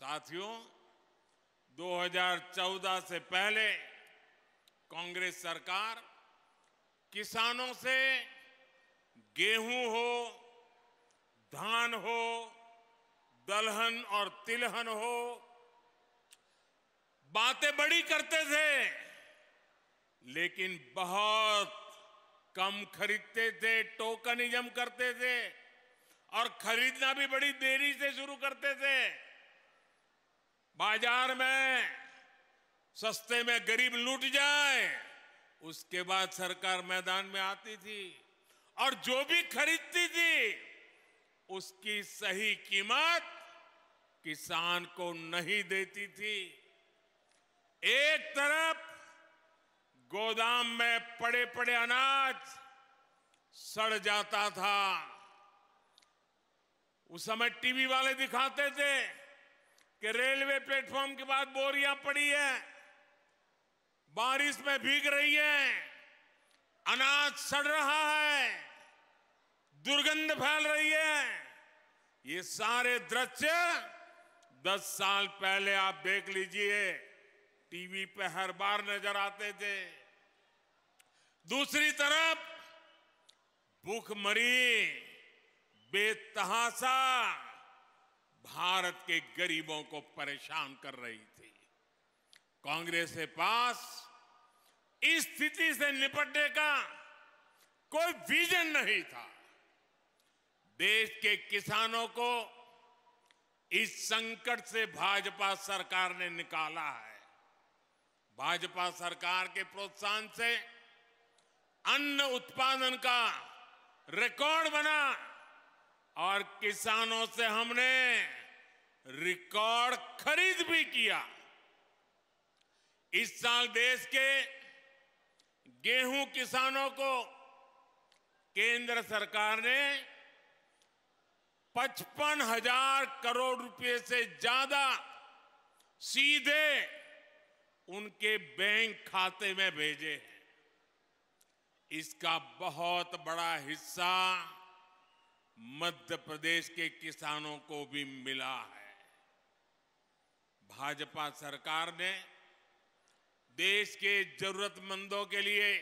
साथियों 2014 से पहले कांग्रेस सरकार किसानों से गेहूं हो धान हो दलहन और तिलहन हो बातें बड़ी करते थे लेकिन बहुत कम खरीदते थे टोकनिज्म करते थे और खरीदना भी बड़ी देरी से शुरू करते थे बाजार में सस्ते में गरीब लूट जाए उसके बाद सरकार मैदान में आती थी और जो भी खरीदती थी उसकी सही कीमत किसान को नहीं देती थी एक तरफ गोदाम में पड़े पड़े अनाज सड़ जाता था उस समय टीवी वाले दिखाते थे कि रेलवे प्लेटफॉर्म के बाद बोरियां पड़ी है बारिश में भीग रही है अनाज सड़ रहा है दुर्गंध फैल रही है ये सारे दृश्य दस साल पहले आप देख लीजिए टीवी पे हर बार नजर आते थे दूसरी तरफ भूखमरी बेतहासा भारत के गरीबों को परेशान कर रही थी कांग्रेस के पास इस स्थिति से निपटने का कोई विजन नहीं था देश के किसानों को इस संकट से भाजपा सरकार ने निकाला है भाजपा सरकार के प्रोत्साहन से अन्न उत्पादन का रिकॉर्ड बना और किसानों से हमने रिकॉर्ड खरीद भी किया इस साल देश के गेहूं किसानों को केंद्र सरकार ने पचपन हजार करोड़ रुपए से ज्यादा सीधे उनके बैंक खाते में भेजे हैं इसका बहुत बड़ा हिस्सा मध्य प्रदेश के किसानों को भी मिला है भाजपा सरकार ने देश के जरूरतमंदों के लिए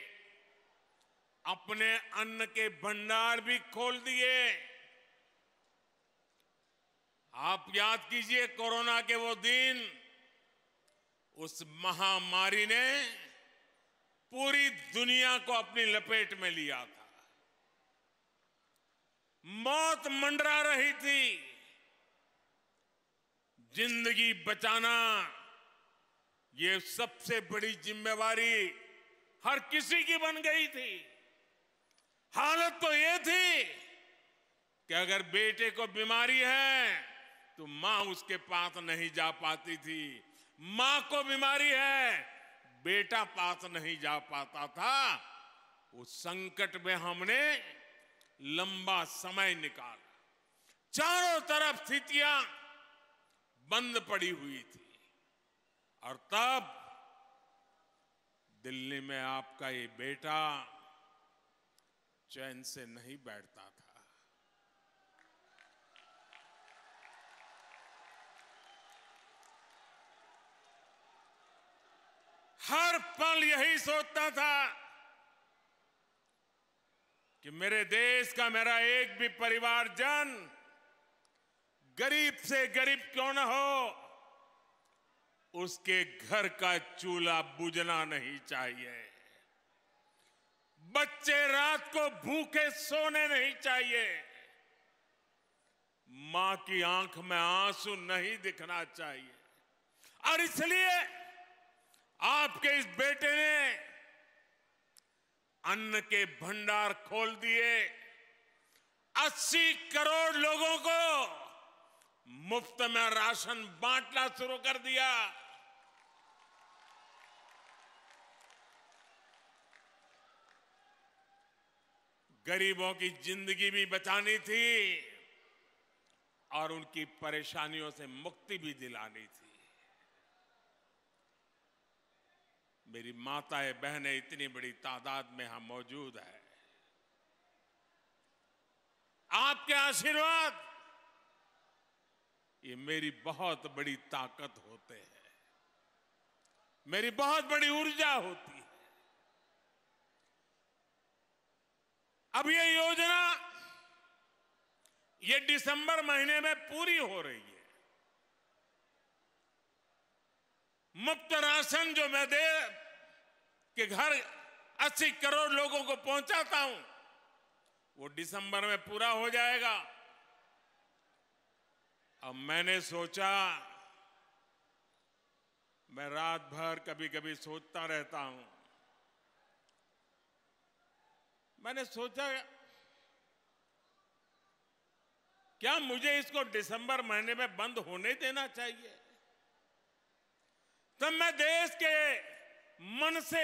अपने अन्न के भंडार भी खोल दिए आप याद कीजिए कोरोना के वो दिन उस महामारी ने पूरी दुनिया को अपनी लपेट में लिया था मौत मंडरा रही थी जिंदगी बचाना ये सबसे बड़ी जिम्मेवारी हर किसी की बन गई थी हालत तो ये थी कि अगर बेटे को बीमारी है तो मां उसके पास नहीं जा पाती थी मां को बीमारी है बेटा पास नहीं जा पाता था उस संकट में हमने लंबा समय निकाला चारों तरफ स्थितियां बंद पड़ी हुई थी और तब दिल्ली में आपका ये बेटा चैन से नहीं बैठता था हर पल यही सोचता था कि मेरे देश का मेरा एक भी परिवारजन गरीब से गरीब क्यों न हो उसके घर का चूल्हा बुझना नहीं चाहिए बच्चे रात को भूखे सोने नहीं चाहिए मां की आंख में आंसू नहीं दिखना चाहिए और इसलिए आपके इस बेटे ने अन्न के भंडार खोल दिए 80 करोड़ लोगों को मुफ्त में राशन बांटना शुरू कर दिया गरीबों की जिंदगी भी बचानी थी और उनकी परेशानियों से मुक्ति भी दिलानी थी मेरी माताएं बहनें इतनी बड़ी तादाद में यहां मौजूद है आपके आशीर्वाद ये मेरी बहुत बड़ी ताकत होते हैं मेरी बहुत बड़ी ऊर्जा होती है अब ये योजना ये दिसंबर महीने में पूरी हो रही है मुफ्त राशन जो मैं दे के घर 80 करोड़ लोगों को पहुंचाता हूं वो दिसंबर में पूरा हो जाएगा अब मैंने सोचा मैं रात भर कभी कभी सोचता रहता हूं मैंने सोचा क्या मुझे इसको दिसंबर महीने में बंद होने देना चाहिए तब तो मैं देश के मन से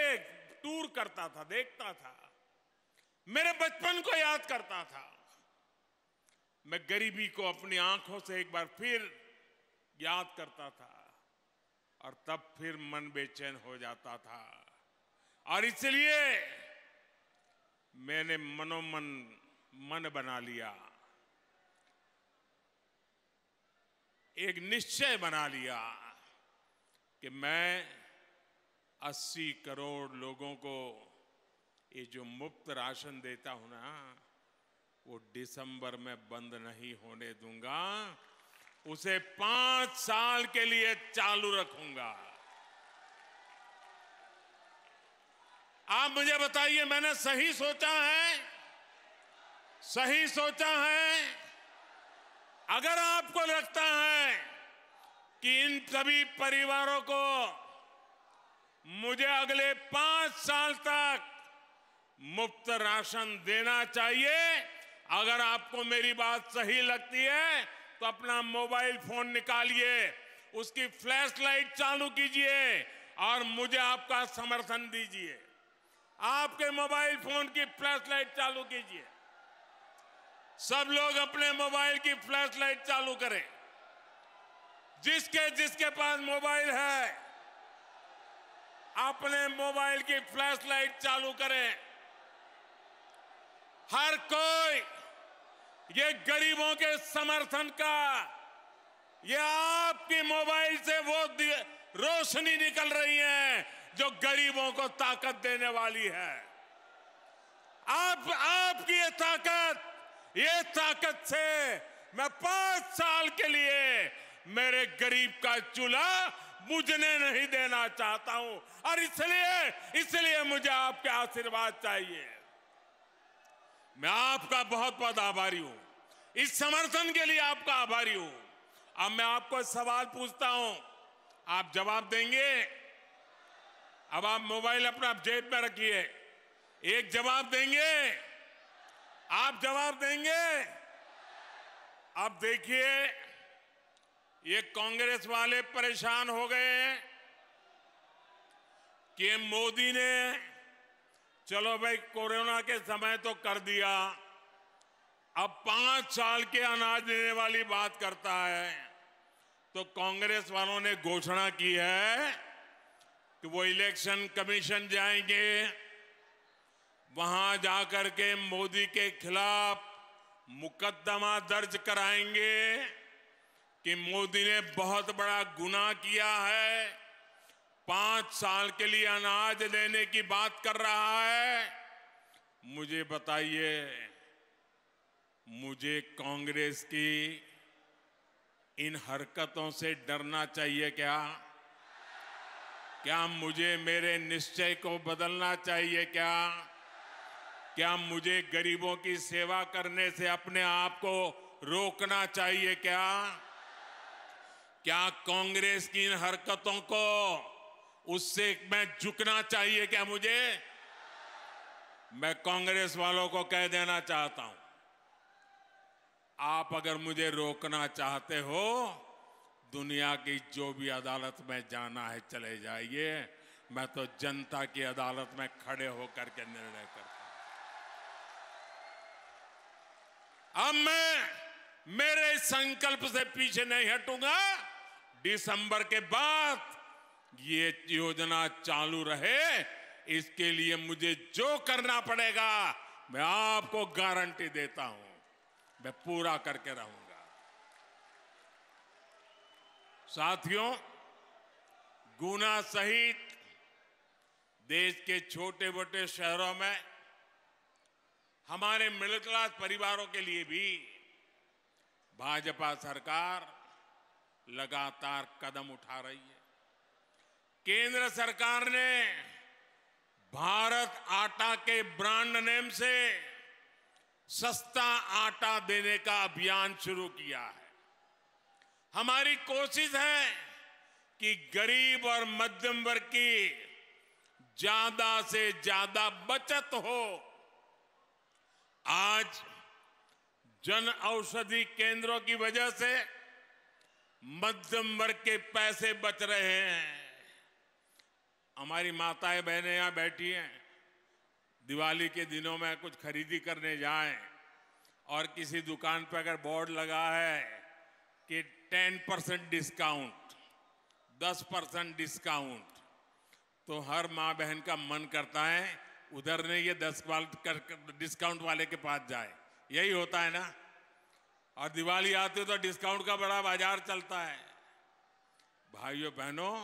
टूर करता था देखता था मेरे बचपन को याद करता था मैं गरीबी को अपनी आंखों से एक बार फिर याद करता था और तब फिर मन बेचैन हो जाता था और इसलिए मैंने मनोमन मन बना लिया एक निश्चय बना लिया कि मैं 80 करोड़ लोगों को ये जो मुफ्त राशन देता हूं ना वो दिसंबर में बंद नहीं होने दूंगा उसे पांच साल के लिए चालू रखूंगा आप मुझे बताइए मैंने सही सोचा है सही सोचा है अगर आपको लगता है कि इन सभी परिवारों को मुझे अगले पांच साल तक मुफ्त राशन देना चाहिए अगर आपको मेरी बात सही लगती है तो अपना मोबाइल फोन निकालिए उसकी फ्लैश लाइट चालू कीजिए और मुझे आपका समर्थन दीजिए आपके मोबाइल फोन की फ्लैश लाइट चालू कीजिए सब लोग अपने मोबाइल की फ्लैश लाइट चालू करें जिसके जिसके पास मोबाइल है अपने मोबाइल की फ्लैश लाइट चालू करें हर कोई ये गरीबों के समर्थन का ये आपकी मोबाइल से वो रोशनी निकल रही है जो गरीबों को ताकत देने वाली है आप आपकी ये ताकत ये ताकत से मैं पांच साल के लिए मेरे गरीब का चूल्हा बुझने नहीं देना चाहता हूं और इसलिए इसलिए मुझे आपके आशीर्वाद चाहिए मैं आपका बहुत बहुत आभारी हूं इस समर्थन के लिए आपका आभारी हूं अब मैं आपको सवाल पूछता हूं आप जवाब देंगे अब आप मोबाइल अपना जेब में रखिए एक जवाब देंगे आप जवाब देंगे अब देखिए ये कांग्रेस वाले परेशान हो गए कि मोदी ने चलो भाई कोरोना के समय तो कर दिया अब पांच साल के अनाज देने वाली बात करता है तो कांग्रेस वालों ने घोषणा की है कि वो इलेक्शन कमीशन जाएंगे वहां जाकर के मोदी के खिलाफ मुकदमा दर्ज कराएंगे कि मोदी ने बहुत बड़ा गुनाह किया है पांच साल के लिए अनाज देने की बात कर रहा है मुझे बताइए मुझे कांग्रेस की इन हरकतों से डरना चाहिए क्या क्या मुझे मेरे निश्चय को बदलना चाहिए क्या क्या मुझे गरीबों की सेवा करने से अपने आप को रोकना चाहिए क्या क्या कांग्रेस की इन हरकतों को उससे मैं झुकना चाहिए क्या मुझे मैं कांग्रेस वालों को कह देना चाहता हूं आप अगर मुझे रोकना चाहते हो दुनिया की जो भी अदालत में जाना है चले जाइए मैं तो जनता की अदालत में खड़े होकर के निर्णय करता अब मैं मेरे संकल्प से पीछे नहीं हटूंगा दिसंबर के बाद ये योजना चालू रहे इसके लिए मुझे जो करना पड़ेगा मैं आपको गारंटी देता हूं मैं पूरा करके रहूंगा साथियों गुना सहित देश के छोटे मोटे शहरों में हमारे मिडिल क्लास परिवारों के लिए भी भाजपा सरकार लगातार कदम उठा रही है केंद्र सरकार ने भारत आटा के ब्रांड नेम से सस्ता आटा देने का अभियान शुरू किया है हमारी कोशिश है कि गरीब और मध्यम वर्ग की ज्यादा से ज्यादा बचत हो आज जन औषधि केंद्रों की वजह से मध्यम वर्ग के पैसे बच रहे हैं हमारी माताएं बहनें यहां बैठी हैं दिवाली के दिनों में कुछ खरीदी करने जाएं और किसी दुकान पर अगर बोर्ड लगा है कि टेन परसेंट डिस्काउंट दस परसेंट डिस्काउंट तो हर माँ बहन का मन करता है उधर नहीं ये दस डिस्काउंट वाले के पास जाए यही होता है ना और दिवाली आती है तो डिस्काउंट का बड़ा बाजार चलता है भाइयों बहनों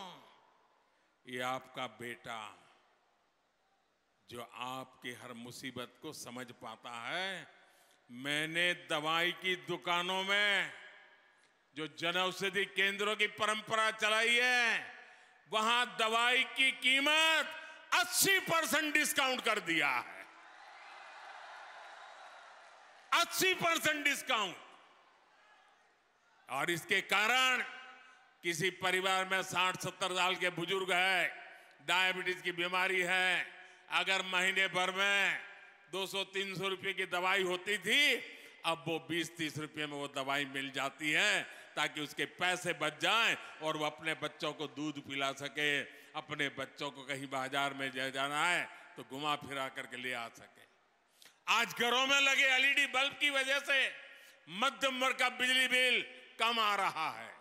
ये आपका बेटा जो आपकी हर मुसीबत को समझ पाता है मैंने दवाई की दुकानों में जो जन औषधि केंद्रों की परंपरा चलाई है वहां दवाई की कीमत 80 परसेंट डिस्काउंट कर दिया है 80 परसेंट डिस्काउंट और इसके कारण किसी परिवार में साठ सत्तर साल के बुजुर्ग है डायबिटीज की बीमारी है अगर महीने भर में 200-300 रुपए की दवाई होती थी अब वो 20-30 रुपए में वो दवाई मिल जाती है ताकि उसके पैसे बच जाएं और वो अपने बच्चों को दूध पिला सके अपने बच्चों को कहीं बाजार में जा जाना है तो घुमा फिरा करके ले आ सके आज घरों में लगे एलईडी बल्ब की वजह से मध्यम वर्ग का बिजली बिल कम आ रहा है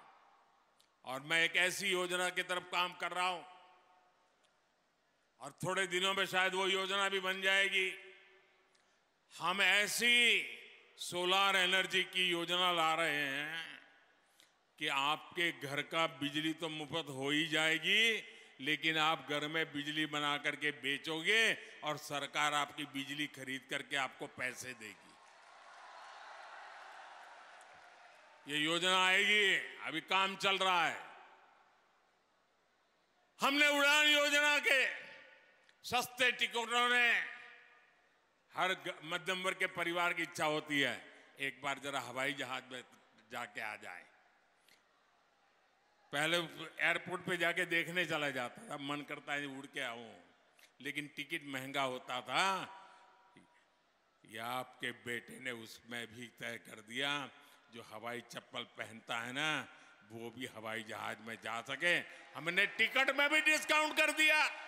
और मैं एक ऐसी योजना की तरफ काम कर रहा हूं और थोड़े दिनों में शायद वो योजना भी बन जाएगी हम ऐसी सोलार एनर्जी की योजना ला रहे हैं कि आपके घर का बिजली तो मुफ्त हो ही जाएगी लेकिन आप घर में बिजली बना करके बेचोगे और सरकार आपकी बिजली खरीद करके आपको पैसे देगी ये योजना आएगी अभी काम चल रहा है हमने उड़ान योजना के सस्ते टिकटों ने हर मध्यम वर्ग के परिवार की इच्छा होती है एक बार जरा हवाई जहाज में जाके आ जाए पहले एयरपोर्ट पे जाके देखने चला जाता था मन करता है उड़ के आऊ लेकिन टिकट महंगा होता था या आपके बेटे ने उसमें भी तय कर दिया जो हवाई चप्पल पहनता है ना वो भी हवाई जहाज में जा सके हमने टिकट में भी डिस्काउंट कर दिया